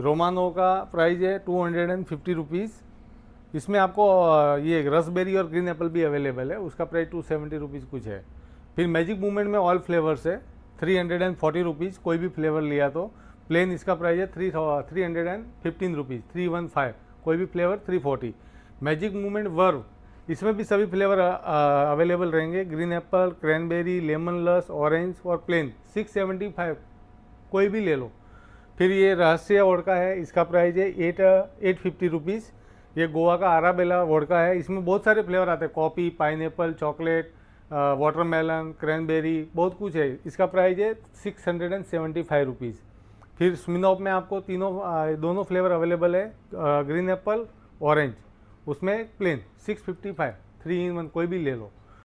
Romano का price है two hundred and fifty rupees इसमें आपको ये रसबेरी और ग्रीन एप्पल भी अवेलेबल है उसका प्राइस टू सेवेंटी रुपीज़ कुछ है फिर मैजिक मूवमेंट में ऑल फ्लेवर्स है three hundred and forty rupees कोई भी फ्लेवर लिया तो प्लेन इसका प्राइस है three three hundred and fifteen rupees three one five कोई भी flavour three forty Magic Movement Verve इसमें भी सभी फ्लेवर अवेलेबल रहेंगे ग्रीन एप्पल क्रैनबेरी लेमन लस ऑरेंज और प्लेन सिक्स सेवेंटी फाइव कोई भी ले लो फिर ये रहस्य वोडका है इसका प्राइस है एट एट फिफ्टी रुपीज़ ये गोवा का आराबेला वोडका है इसमें बहुत सारे फ्लेवर आते हैं coffee pine chocolate watermelon cranberry बहुत कुछ है इसका प्राइस है six hundred and seventy five rupees फिर स्मिनॉप में आपको तीनों दोनों फ्लेवर अवेलेबल है ग्रीन एप्पल ऑरेंज उसमें plain six fifty five three in one कोई भी ले लो